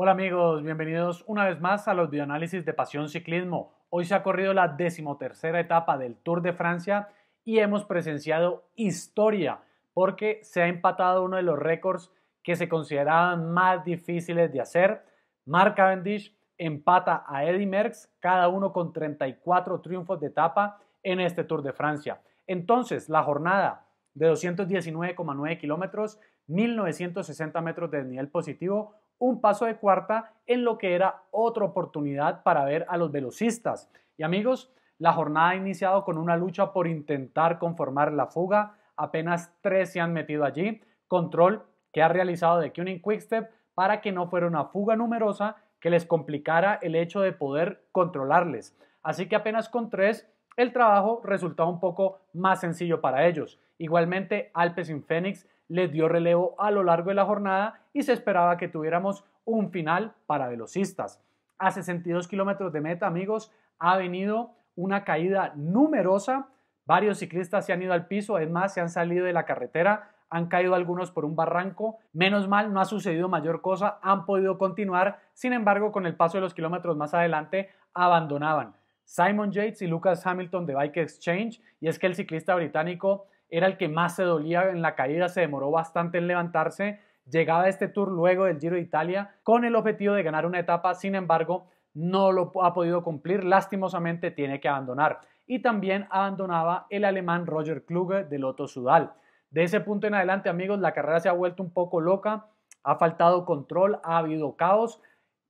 Hola amigos, bienvenidos una vez más a los Bioanálisis de Pasión Ciclismo. Hoy se ha corrido la decimotercera etapa del Tour de Francia y hemos presenciado historia porque se ha empatado uno de los récords que se consideraban más difíciles de hacer. Mark Cavendish empata a Eddy Merckx, cada uno con 34 triunfos de etapa en este Tour de Francia. Entonces, la jornada de 219,9 kilómetros, 1960 metros de nivel positivo, un paso de cuarta en lo que era otra oportunidad para ver a los velocistas. Y amigos, la jornada ha iniciado con una lucha por intentar conformar la fuga. Apenas tres se han metido allí. Control que ha realizado de Quick Quickstep para que no fuera una fuga numerosa que les complicara el hecho de poder controlarles. Así que apenas con tres el trabajo resultaba un poco más sencillo para ellos. Igualmente, Alpes y Fénix le dio relevo a lo largo de la jornada y se esperaba que tuviéramos un final para velocistas. A 62 kilómetros de meta, amigos, ha venido una caída numerosa. Varios ciclistas se han ido al piso, además se han salido de la carretera, han caído algunos por un barranco. Menos mal, no ha sucedido mayor cosa, han podido continuar. Sin embargo, con el paso de los kilómetros más adelante, abandonaban. Simon Yates y Lucas Hamilton de Bike Exchange, y es que el ciclista británico era el que más se dolía en la caída, se demoró bastante en levantarse, llegaba a este tour luego del Giro de Italia con el objetivo de ganar una etapa, sin embargo, no lo ha podido cumplir, lastimosamente tiene que abandonar. Y también abandonaba el alemán Roger Kluge del Lotto Sudal. De ese punto en adelante, amigos, la carrera se ha vuelto un poco loca, ha faltado control, ha habido caos,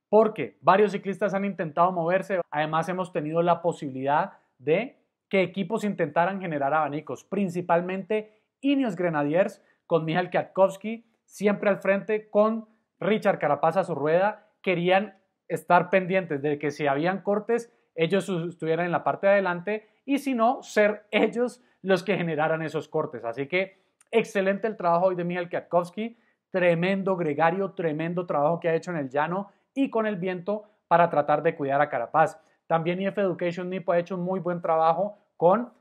porque varios ciclistas han intentado moverse, además hemos tenido la posibilidad de que equipos intentaran generar abanicos, principalmente Ineos Grenadiers con Mijal Kwiatkowski siempre al frente con Richard Carapaz a su rueda, querían estar pendientes de que si habían cortes, ellos estuvieran en la parte de adelante y si no, ser ellos los que generaran esos cortes. Así que excelente el trabajo hoy de Mijal Kwiatkowski, tremendo gregario, tremendo trabajo que ha hecho en el llano y con el viento para tratar de cuidar a Carapaz. También IF e Education Nipo ha hecho un muy buen trabajo con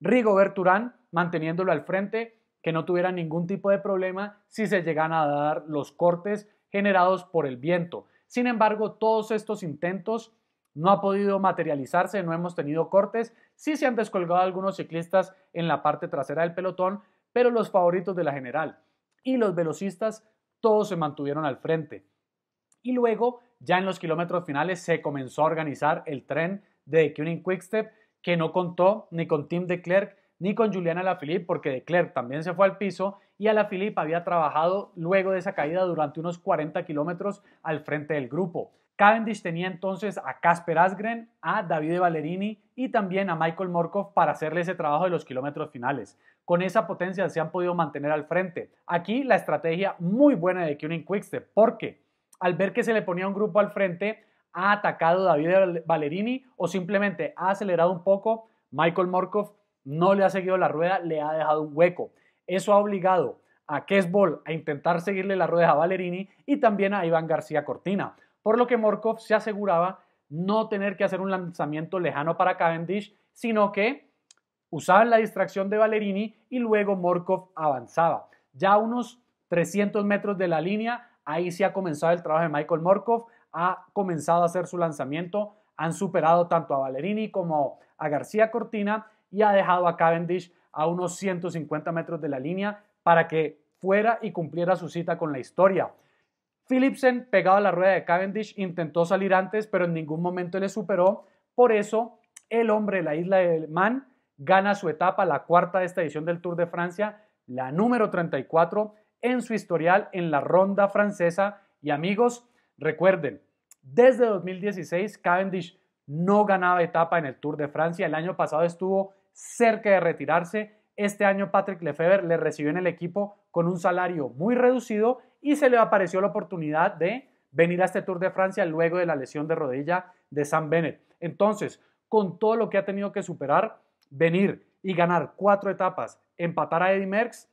Rigo Urán, manteniéndolo al frente, que no tuviera ningún tipo de problema si se llegan a dar los cortes generados por el viento. Sin embargo, todos estos intentos no ha podido materializarse, no hemos tenido cortes, sí se han descolgado algunos ciclistas en la parte trasera del pelotón, pero los favoritos de la general y los velocistas todos se mantuvieron al frente y luego ya en los kilómetros finales se comenzó a organizar el tren de Kuning Quickstep que no contó ni con Tim de Klerk ni con Juliana Alaphilippe porque de Klerk también se fue al piso y Alaphilippe había trabajado luego de esa caída durante unos 40 kilómetros al frente del grupo. Cavendish tenía entonces a Casper Asgren, a Davide Valerini y también a Michael Morkov para hacerle ese trabajo de los kilómetros finales. Con esa potencia se han podido mantener al frente. Aquí la estrategia muy buena de Kuning Quickstep ¿Por qué? al ver que se le ponía un grupo al frente, ha atacado David Valerini o simplemente ha acelerado un poco. Michael Morkov no le ha seguido la rueda, le ha dejado un hueco. Eso ha obligado a Kessball a intentar seguirle la rueda a Valerini y también a Iván García Cortina, por lo que Morkov se aseguraba no tener que hacer un lanzamiento lejano para Cavendish, sino que usaban la distracción de Valerini y luego Morkov avanzaba. Ya a unos 300 metros de la línea Ahí sí ha comenzado el trabajo de Michael Morkov, ha comenzado a hacer su lanzamiento, han superado tanto a Valerini como a García Cortina y ha dejado a Cavendish a unos 150 metros de la línea para que fuera y cumpliera su cita con la historia. Philipsen, pegado a la rueda de Cavendish, intentó salir antes, pero en ningún momento le superó. Por eso, el hombre de la isla de Man gana su etapa, la cuarta de esta edición del Tour de Francia, la número 34, en su historial en la ronda francesa. Y amigos, recuerden, desde 2016 Cavendish no ganaba etapa en el Tour de Francia. El año pasado estuvo cerca de retirarse. Este año Patrick Lefebvre le recibió en el equipo con un salario muy reducido y se le apareció la oportunidad de venir a este Tour de Francia luego de la lesión de rodilla de Sam Bennett. Entonces, con todo lo que ha tenido que superar, venir y ganar cuatro etapas, empatar a Eddy Merckx,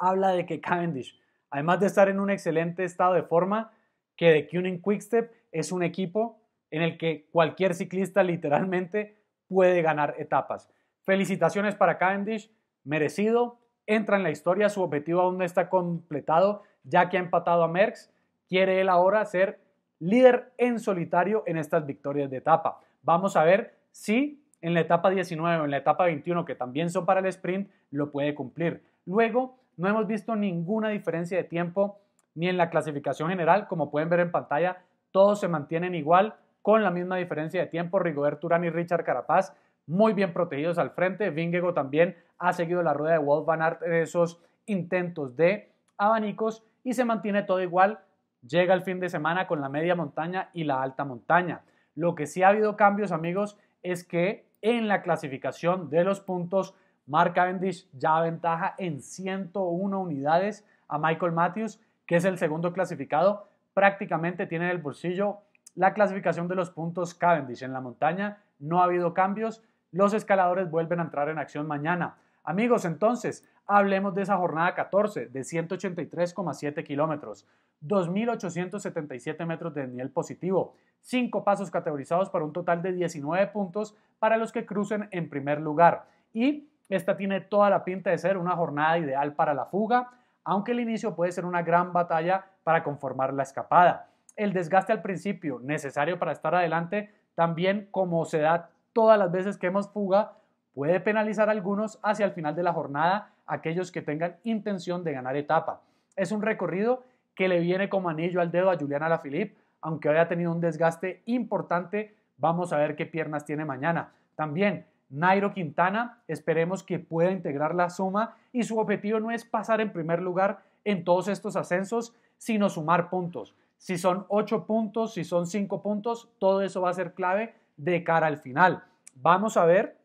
habla de que Cavendish, además de estar en un excelente estado de forma, que de Quick Quickstep es un equipo en el que cualquier ciclista literalmente puede ganar etapas. Felicitaciones para Cavendish, merecido, entra en la historia, su objetivo aún no está completado, ya que ha empatado a Merckx, quiere él ahora ser líder en solitario en estas victorias de etapa. Vamos a ver si en la etapa 19 o en la etapa 21, que también son para el sprint, lo puede cumplir. Luego no hemos visto ninguna diferencia de tiempo ni en la clasificación general, como pueden ver en pantalla, todos se mantienen igual con la misma diferencia de tiempo. Rigobert Urán y Richard Carapaz muy bien protegidos al frente. Vingego también ha seguido la rueda de Wolf Van Aert en esos intentos de abanicos y se mantiene todo igual. Llega el fin de semana con la media montaña y la alta montaña. Lo que sí ha habido cambios, amigos, es que en la clasificación de los puntos Mark Cavendish ya aventaja en 101 unidades a Michael Matthews, que es el segundo clasificado. Prácticamente tiene en el bolsillo la clasificación de los puntos Cavendish en la montaña. No ha habido cambios. Los escaladores vuelven a entrar en acción mañana. Amigos, entonces, hablemos de esa jornada 14 de 183,7 kilómetros, 2.877 metros de nivel positivo, 5 pasos categorizados para un total de 19 puntos para los que crucen en primer lugar y esta tiene toda la pinta de ser una jornada ideal para la fuga, aunque el inicio puede ser una gran batalla para conformar la escapada. El desgaste al principio, necesario para estar adelante, también como se da todas las veces que hemos fuga, puede penalizar a algunos hacia el final de la jornada, aquellos que tengan intención de ganar etapa. Es un recorrido que le viene como anillo al dedo a Juliana Lafilippe, aunque haya tenido un desgaste importante, vamos a ver qué piernas tiene mañana. También Nairo Quintana, esperemos que pueda integrar la suma y su objetivo no es pasar en primer lugar en todos estos ascensos, sino sumar puntos. Si son 8 puntos, si son 5 puntos, todo eso va a ser clave de cara al final. Vamos a ver,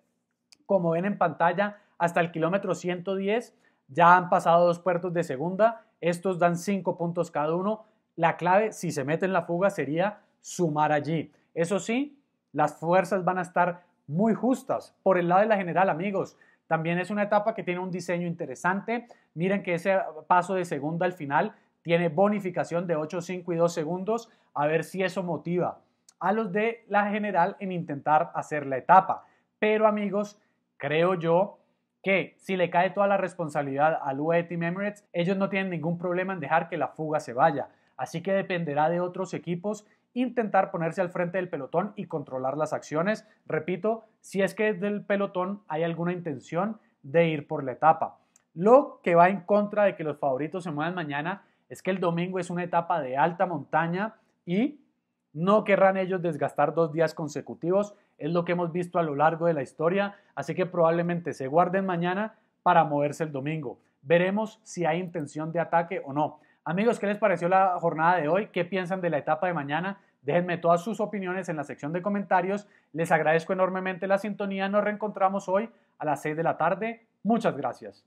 como ven en pantalla, hasta el kilómetro 110 ya han pasado dos puertos de segunda, estos dan 5 puntos cada uno. La clave, si se mete en la fuga, sería sumar allí. Eso sí, las fuerzas van a estar muy justas. Por el lado de la general, amigos, también es una etapa que tiene un diseño interesante. Miren que ese paso de segunda al final tiene bonificación de 8, 5 y 2 segundos. A ver si eso motiva a los de la general en intentar hacer la etapa. Pero amigos, creo yo que si le cae toda la responsabilidad al UAE Team Emirates, ellos no tienen ningún problema en dejar que la fuga se vaya. Así que dependerá de otros equipos intentar ponerse al frente del pelotón y controlar las acciones. Repito, si es que del pelotón hay alguna intención de ir por la etapa. Lo que va en contra de que los favoritos se muevan mañana es que el domingo es una etapa de alta montaña y no querrán ellos desgastar dos días consecutivos. Es lo que hemos visto a lo largo de la historia, así que probablemente se guarden mañana para moverse el domingo. Veremos si hay intención de ataque o no. Amigos, ¿qué les pareció la jornada de hoy? ¿Qué piensan de la etapa de mañana? Déjenme todas sus opiniones en la sección de comentarios. Les agradezco enormemente la sintonía. Nos reencontramos hoy a las 6 de la tarde. Muchas gracias.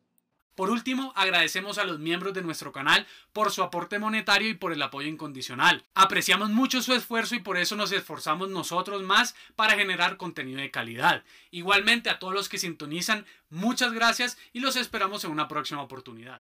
Por último, agradecemos a los miembros de nuestro canal por su aporte monetario y por el apoyo incondicional. Apreciamos mucho su esfuerzo y por eso nos esforzamos nosotros más para generar contenido de calidad. Igualmente a todos los que sintonizan, muchas gracias y los esperamos en una próxima oportunidad.